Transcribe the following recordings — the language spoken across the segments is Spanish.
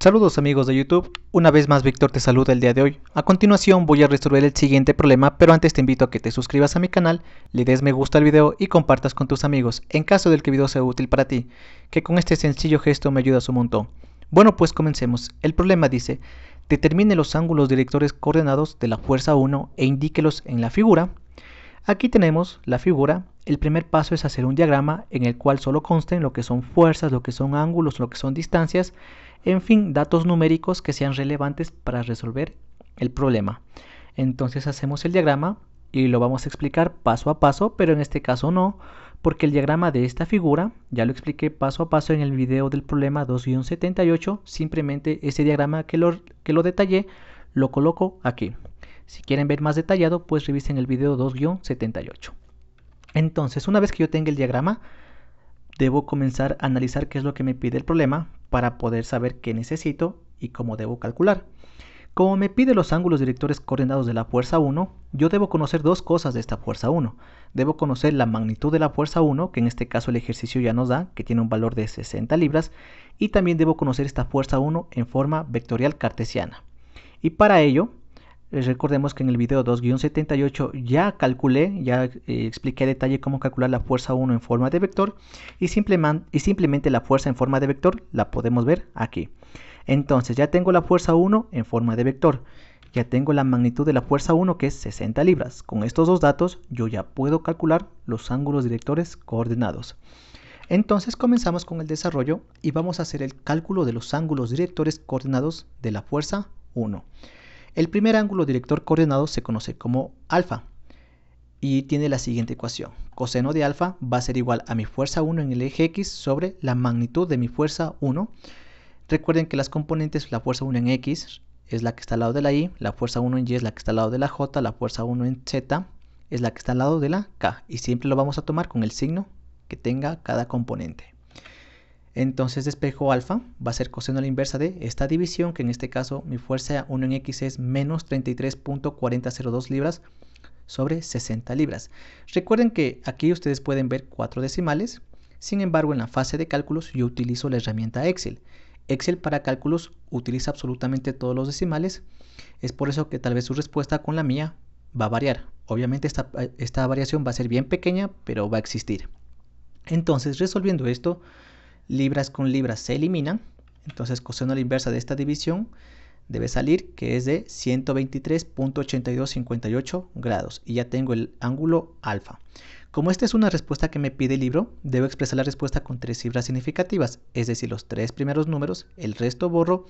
Saludos amigos de YouTube, una vez más Víctor te saluda el día de hoy. A continuación voy a resolver el siguiente problema, pero antes te invito a que te suscribas a mi canal, le des me gusta al video y compartas con tus amigos, en caso del que el video sea útil para ti, que con este sencillo gesto me ayudas un montón. Bueno pues comencemos, el problema dice, determine los ángulos directores coordenados de la fuerza 1 e indíquelos en la figura. Aquí tenemos la figura, el primer paso es hacer un diagrama en el cual solo consten lo que son fuerzas, lo que son ángulos, lo que son distancias, en fin, datos numéricos que sean relevantes para resolver el problema. Entonces hacemos el diagrama y lo vamos a explicar paso a paso, pero en este caso no, porque el diagrama de esta figura, ya lo expliqué paso a paso en el video del problema 2-78, simplemente ese diagrama que lo, que lo detallé, lo coloco aquí. Si quieren ver más detallado, pues revisen el video 2-78. Entonces, una vez que yo tenga el diagrama, debo comenzar a analizar qué es lo que me pide el problema para poder saber qué necesito y cómo debo calcular. Como me pide los ángulos directores coordenados de la fuerza 1, yo debo conocer dos cosas de esta fuerza 1. Debo conocer la magnitud de la fuerza 1, que en este caso el ejercicio ya nos da, que tiene un valor de 60 libras, y también debo conocer esta fuerza 1 en forma vectorial cartesiana. Y para ello, eh, recordemos que en el video 2-78 ya calculé, ya eh, expliqué a detalle cómo calcular la fuerza 1 en forma de vector y, simplemente, la fuerza en forma de vector la podemos ver aquí. Entonces ya tengo la fuerza 1 en forma de vector, ya tengo la magnitud de la fuerza 1 que es 60 libras. Con estos dos datos yo ya puedo calcular los ángulos directores coordenados. Entonces comenzamos con el desarrollo y vamos a hacer el cálculo de los ángulos directores coordenados de la fuerza 1. El primer ángulo director coordenado se conoce como alfa y tiene la siguiente ecuación. Coseno de alfa va a ser igual a mi fuerza 1 en el eje X sobre la magnitud de mi fuerza 1. Recuerden que las componentes, la fuerza 1 en X es la que está al lado de la Y, la fuerza 1 en Y es la que está al lado de la J, la fuerza 1 en Z es la que está al lado de la K y siempre lo vamos a tomar con el signo que tenga cada componente. Entonces despejo alfa va a ser coseno a la inversa de esta división, que en este caso mi fuerza 1 en X es menos 33.4002 libras sobre 60 libras. Recuerden que aquí ustedes pueden ver cuatro decimales, sin embargo en la fase de cálculos yo utilizo la herramienta Excel. Excel para cálculos utiliza absolutamente todos los decimales, es por eso que tal vez su respuesta con la mía va a variar. Obviamente esta, esta variación va a ser bien pequeña, pero va a existir. Entonces, resolviendo esto, libras con libras se eliminan, entonces coseno a la inversa de esta división debe salir que es de 123.8258 grados y ya tengo el ángulo alfa. Como esta es una respuesta que me pide el libro, debo expresar la respuesta con tres cifras significativas, es decir, los tres primeros números, el resto borro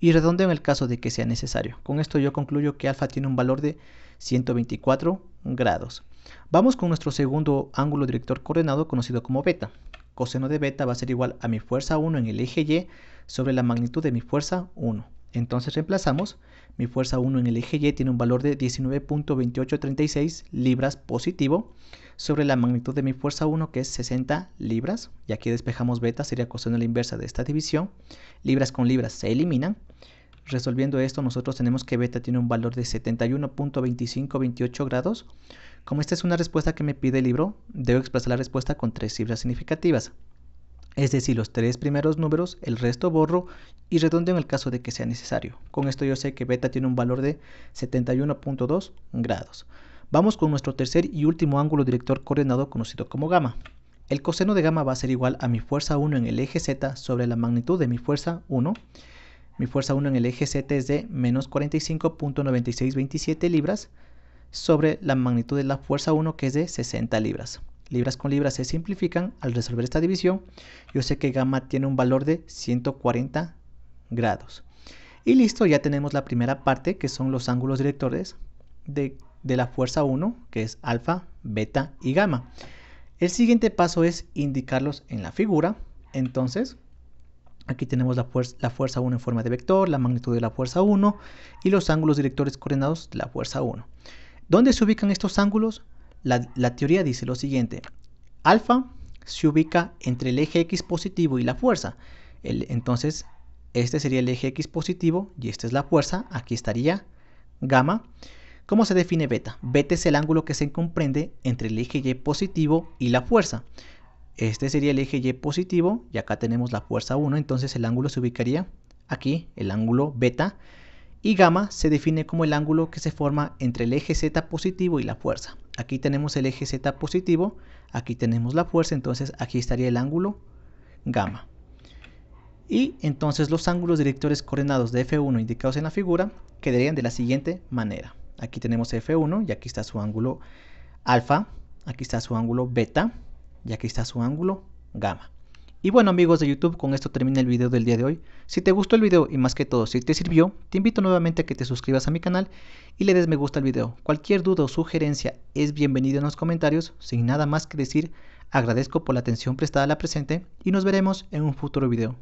y redondeo en el caso de que sea necesario. Con esto yo concluyo que alfa tiene un valor de 124 grados. Vamos con nuestro segundo ángulo director coordenado conocido como beta coseno de beta va a ser igual a mi fuerza 1 en el eje Y sobre la magnitud de mi fuerza 1. Entonces reemplazamos, mi fuerza 1 en el eje Y tiene un valor de 19.2836 libras positivo sobre la magnitud de mi fuerza 1 que es 60 libras, y aquí despejamos beta, sería coseno la inversa de esta división, libras con libras se eliminan, resolviendo esto nosotros tenemos que beta tiene un valor de 71.2528 grados, como esta es una respuesta que me pide el libro, debo expresar la respuesta con tres cifras significativas. Es decir, los tres primeros números, el resto borro y redondeo en el caso de que sea necesario. Con esto yo sé que beta tiene un valor de 71.2 grados. Vamos con nuestro tercer y último ángulo director coordenado conocido como gamma. El coseno de gamma va a ser igual a mi fuerza 1 en el eje Z sobre la magnitud de mi fuerza 1. Mi fuerza 1 en el eje Z es de menos 45.9627 libras sobre la magnitud de la fuerza 1 que es de 60 libras. Libras con libras se simplifican al resolver esta división. Yo sé que gamma tiene un valor de 140 grados. Y listo, ya tenemos la primera parte que son los ángulos directores de, la fuerza 1 que es alfa, beta y gamma. El siguiente paso es indicarlos en la figura. Entonces, Aquí tenemos la, la fuerza 1 en forma de vector, la magnitud de la fuerza 1 y los ángulos directores coordenados de la fuerza 1. ¿Dónde se ubican estos ángulos? La, teoría dice lo siguiente. Alfa se ubica entre el eje X positivo y la fuerza. entonces, este sería el eje X positivo y esta es la fuerza. Aquí estaría gamma. ¿Cómo se define beta? Beta es el ángulo que se comprende entre el eje Y positivo y la fuerza. Este sería el eje Y positivo y acá tenemos la fuerza 1, entonces el ángulo se ubicaría aquí, el ángulo beta y gamma se define como el ángulo que se forma entre el eje Z positivo y la fuerza. Aquí tenemos el eje Z positivo, aquí tenemos la fuerza, entonces aquí estaría el ángulo gamma. Y entonces los ángulos directores coordenados de F1 indicados en la figura quedarían de la siguiente manera. Aquí tenemos F1 y aquí está su ángulo alfa, aquí está su ángulo beta y aquí está su ángulo gamma. Y bueno amigos de YouTube, con esto termina el video del día de hoy. Si te gustó el video y más que todo si te sirvió, te invito nuevamente a que te suscribas a mi canal y le des me gusta al video. Cualquier duda o sugerencia es bienvenida en los comentarios. Sin nada más que decir, agradezco por la atención prestada a la presente y nos veremos en un futuro video.